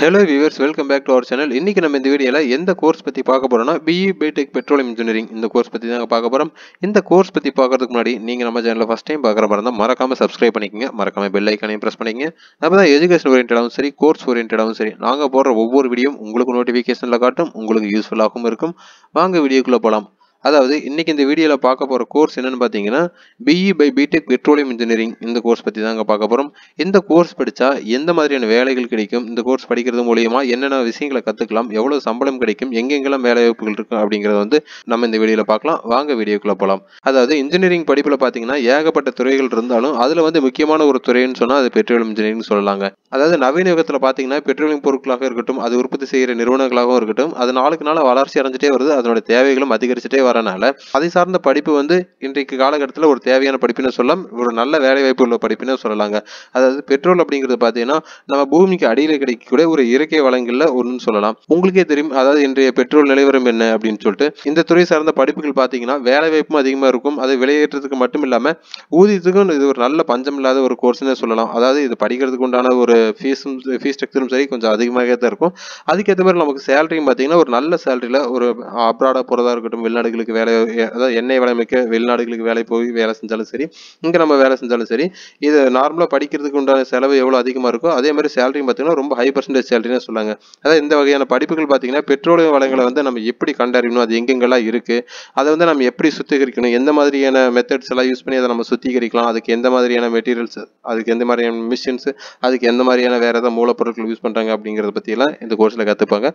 hello viewers welcome back to our channel இன்றைக்கி நம்ம இந்த வீடியோவில் எந்த கோர்ஸ் பற்றி பார்க்க போகிறோம்னா பிஇ பிடெக் பெட்ரோலியம் இன்ஜினியரிங் இந்த கோர்ஸ் பற்றி தான் பார்க்க போகிறோம் இந்த கோர்ஸ் பற்றி பார்க்கறதுக்கு முன்னாடி நீங்கள் நம்ம சேனலில் ஃபஸ்ட் டைம் பார்க்குற மாதிரி இருந்தால் மறக்காமல் சப்ஸ்கிரைப் பண்ணிக்கங்க மறக்காமல் பெல் ஐக்கானையும் ப்ரெஸ் பண்ணிக்கங்க அப்போ தான் எஜுகேஷன் ஓரியன்டாகவும் சரி கோர்ஸ் ஓரியன்டாகவும் சரி நாங்கள் போடுற ஒவ்வொரு வீடியோ உங்களுக்கு நோட்டிஃபிகேஷனில் காட்டும் உங்களுக்கு யூஸ்ஃபுல்லாகவும் இருக்கும் வாங்க வீடியோக்குள்ளே போகலாம் அதாவது இன்றைக்கி இந்த வீடியோவில் பார்க்க போகிற கோர்ஸ் என்னென்னு பார்த்தீங்கன்னா BE by BTech petroleum engineering இந்த கோர்ஸ் பற்றி தான் பார்க்க போகிறோம் இந்த கோர்ஸ் படித்தா எந்த மாதிரியான வேலைகள் கிடைக்கும் இந்த கோர்ஸ் படிக்கிறது மூலியமாக என்னென்ன விஷயங்களை கற்றுக்கலாம் எவ்வளோ சம்பளம் கிடைக்கும் எங்கெங்கெல்லாம் வேலை வாய்ப்புகள் இருக்கும் அப்படிங்கிறத வந்து நம்ம இந்த வீடியோவில் பார்க்கலாம் வாங்க வீடியோக்குள்ளே போகலாம் அதாவது இன்ஜினியரிங் படிப்பில் பார்த்தீங்கன்னா ஏகப்பட்ட துறைகள் இருந்தாலும் அதில் வந்து முக்கியமான ஒரு துறைன்னு சொன்னால் அது பெட்ரோலியம் இன்ஜினியரிங் சொல்லலாங்க அதாவது நவீன யுகத்தில் பார்த்தீங்கன்னா பெட்ரோலியம் பொருட்களாக இருக்கட்டும் அது உற்பத்தி செய்கிற நிறுவனங்களாகவும் இருக்கட்டும் அது நாளுக்கு நாள் வளர்ச்சி அடைஞ்சிட்டே வருது அதனோட தேவைகளும் அதிகரிச்சுட்டே வரனால அதை சார்ந்த படிப்பு வந்து இன்றைக்கு காலகட்டத்தில் ஒரு தேவையான படிப்புன்னு சொல்லலாம் ஒரு நல்ல வேலை வாய்ப்பு உள்ள படிப்புன்னு சொல்லலாங்க அதாவது பெட்ரோல் அப்படிங்கிறது பார்த்தீங்கன்னா நம்ம பூமிக்கு அடியில் கிடைக்கக்கூடிய ஒரு இயற்கை வளங்களில் ஒன்றுன்னு சொல்லலாம் உங்களுக்கே தெரியும் அதாவது இன்றைய பெட்ரோல் நிலைவரம் என்ன அப்படின்னு சொல்லிட்டு இந்த துறை சார்ந்த படிப்புகள் பார்த்தீங்கன்னா வேலை வாய்ப்பும் அதிகமாக இருக்கும் அதை விலையேற்றத்துக்கு மட்டும் இல்லாமல் ஊதியத்துக்கும் இது ஒரு நல்ல பஞ்சம் இல்லாத ஒரு கோர்ஸ்னே சொல்லலாம் அதாவது இது படிக்கிறதுக்கு உண்டான ஒரு ஃபீஸும் ஃபீஸ் ஸ்ட்ரக்சரும் சரி கொஞ்சம் அதிகமாக தான் இருக்கும் அதுக்கேற்ற மாதிரி நமக்கு சேலரியும் பார்த்தீங்கன்னா ஒரு நல்ல சேலரியில் ஒரு அப்ராடாக போகிறதா இருக்கட்டும் வெளிநாடுகள் வெளிநாடுகளுக்கு வேலை அதாவது எண்ணெய் வளமிக்க வெளிநாடுகளுக்கு வேலை போய் வேலை செஞ்சாலும் சரி இங்கே நம்ம வேலை செஞ்சாலும் சரி இது நார்மலாக படிக்கிறதுக்கு உண்டான செலவு எவ்வளோ அதிகமாக இருக்கோ அதே மாதிரி சேலரியும் பார்த்தீங்கன்னா ரொம்ப ஹை பர்சன்டேஜ் சேலரினே சொல்லாங்க அதாவது இந்த வகையான படிப்புகள் பார்த்தீங்கன்னா பெட்ரோலியம் வளங்களை வந்து நம்ம எப்படி கண்டறியணும் அது எங்கெங்கெல்லாம் இருக்குது அதை வந்து நம்ம எப்படி சுத்திகரிக்கணும் எந்த மாதிரியான மெத்தட்ஸ் எல்லாம் யூஸ் பண்ணி அதை நம்ம சுத்திகரிக்கலாம் அதுக்கு எந்த மாதிரியான மெட்டீரியல்ஸ் அதுக்கு எந்த மாதிரியான மிஷின்ஸ் அதுக்கு எந்த மாதிரியான வேறு ஏதாவது மூலப்பொருட்கள் யூஸ் பண்ணுறாங்க அப்படிங்கிறத பற்றியெல்லாம் இந்த கோர்ஸில் கற்றுப்பாங்க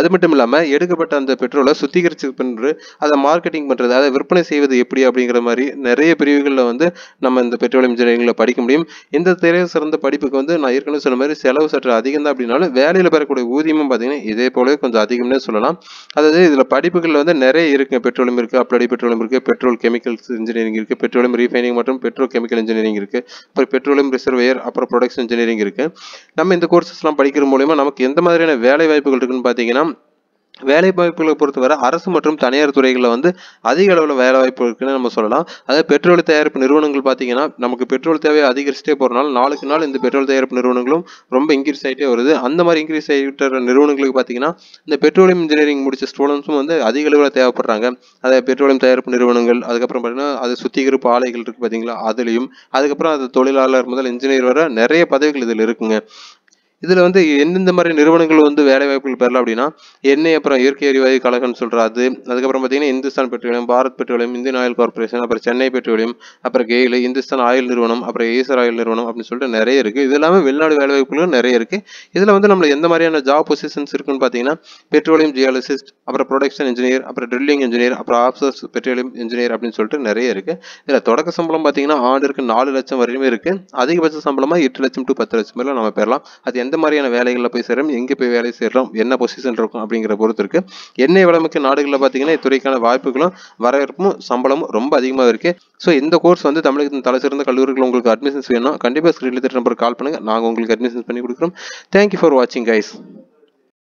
அது மட்டும் இல்லாமல் எடுக்கப்பட்ட அந்த பெட்ரோலை சுத்திகரிச்சு பண்ணுற அதை மார்க்கெட்டிங் பண்ணுறது அதாவது விற்பனை செய்வது எப்படி அப்படிங்கிற மாதிரி நிறைய பிரிவுகளில் வந்து நம்ம இந்த பெட்ரோலியம் இன்ஜினியரிங்கில் படிக்க முடியும் இந்த திரை சிறந்த படிப்புக்கு வந்து நான் ஏற்கனவே சொன்ன மாதிரி செலவு சற்று அதிகம் தான் அப்படின்னாலும் வேலையில் பெறக்கூடிய ஊதியமும் பார்த்தீங்கன்னா இதே போலவே கொஞ்சம் அதிகம்னே சொல்லலாம் அதாவது இதில் படிப்புகளில் வந்து நிறைய இருக்குது பெட்ரோலியம் இருக்குது அப்ளடி பெட்ரோலியம் இருக்குது பெட்ரோல் கெமிக்கல்ஸ் இன்ஜினியரிங் இருக்குது பெட்ரோலியம் ரீஃபைனிங் மற்றும் பெட்ரோல் கெமிக்கல் இன்ஜினியரிங் இருக்குது அப்புறம் பெட்ரோலியம் ரிசர்வேயர் அப்புறம் ப்ரொடக்ஷன் இன்ஜினியரிங் இருக்குது நம்ம இந்த கோர்சஸ்லாம் படிக்கிற மூலிமா நமக்கு எந்த மாதிரியான வேலை வாய்ப்புகள் இருக்குன்னு பார்த்தீங்கன்னா வேலை வாய்ப்புகளை பொறுத்தவரை அரசு மற்றும் தனியார் துறைகளில் வந்து அதிக அளவில் வேலை வாய்ப்பு இருக்குன்னு நம்ம சொல்லலாம் அதாவது பெட்ரோல் தயாரிப்பு நிறுவனங்கள் பார்த்தீங்கன்னா நமக்கு பெட்ரோல் தேவையை அதிகரிச்சுட்டே போகிறனால நாளுக்கு நாள் இந்த பெட்ரோல் தயாரிப்பு நிறுவனங்களும் ரொம்ப இன்க்ரீஸ் ஆகிட்டே வருது அந்த மாதிரி இன்க்ரீஸ் ஆகிட்டு நிறுவனங்களுக்கு பார்த்தீங்கன்னா இந்த பெட்ரோலியம் இன்ஜினியரிங் முடிச்ச ஸ்டூடெண்ட்ஸும் வந்து அதிக அளவில் தேவைப்படுறாங்க அதாவது பெட்ரோலியம் தயாரிப்பு நிறுவனங்கள் அதுக்கப்புறம் பார்த்தீங்கன்னா அது சுத்திகரிப்பு ஆலைகள் இருக்குது பார்த்தீங்களா அதுலேயும் அதுக்கப்புறம் அது தொழிலாளர் முதல் இன்ஜினியர் வர நிறைய பதவிகள் இதில் இருக்குங்க இதில் வந்து எந்தெந்த மாதிரி நிறுவனங்கள் வந்து வேலை வாய்ப்புகள் பெறலாம் அப்படின்னா எண்ணெய் அப்புறம் இயற்கை எரிவாயு கழகம்னு சொல்கிறது அதுக்கப்புறம் பார்த்தீங்கன்னா Hindustan petroleum Bharat petroleum Indian oil corporation அப்புறம் சென்னை பெட்ரோலியம் அப்புறம் கெயில் இந்துஸ்தான் ஆயில் நிறுவனம் அப்புறம் ஏசர் ஆயில் நிறுவனம் அப்படின்னு சொல்லிட்டு நிறைய இருக்குது இது எல்லாமே வெளிநாடு வேலை வாய்ப்புகளும் நிறைய இருக்குது இதில் வந்து நம்மளுக்கு எந்த மாதிரியான ஜாப் பொசிஷன்ஸ் இருக்குன்னு பார்த்தீங்கன்னா பெட்ரோலியம் ஜியாலஜிஸ்ட் அப்புறம் ப்ரொடக்ஷன் இன்ஜினியர் அப்புறம் ட்ரில்லிங் இன்ஜினியர் அப்புறம் ஆப்சர்ஸ் பெட்ரோலியம் இன்ஜினியர் அப்படின்னு சொல்லிட்டு நிறைய இருக்குது இதில் தொடக்க சம்பளம் பார்த்தீங்கன்னா ஆண்டுக்கு நாலு லட்சம் வரையுமே இருக்குது அதிகபட்ச சம்பளமாக எட்டு லட்சம் டு பத்து லட்சம் வரையிலும் நம்ம பெறலாம் அது எந்த எந்த மாதிரியான வேலைகளில் போய் சேரும் எங்கே போய் வேலை சேர்றோம் என்ன பொசிஷன் இருக்கும் அப்படிங்கிற பொறுத்து இருக்கு எண்ணெய் வளமிக்க நாடுகளில் பார்த்தீங்கன்னா இத்துறைக்கான வாய்ப்புகளும் வரவேற்பும் சம்பளமும் ரொம்ப அதிகமாக இருக்கு ஸோ இந்த கோர்ஸ் வந்து தமிழகத்தின் தலை சிறந்த கல்லூரிகள் உங்களுக்கு அட்மிஷன்ஸ் வேணும் கண்டிப்பாக ஸ்க்ரீனில் திட்ட நம்பர் கால் பண்ணுங்கள் நாங்கள் உங்களுக்கு அட்மிஷன்ஸ் பண்ணி கொடுக்குறோம் தேங்க்யூ ஃபார் வாட்சிங் கைஸ்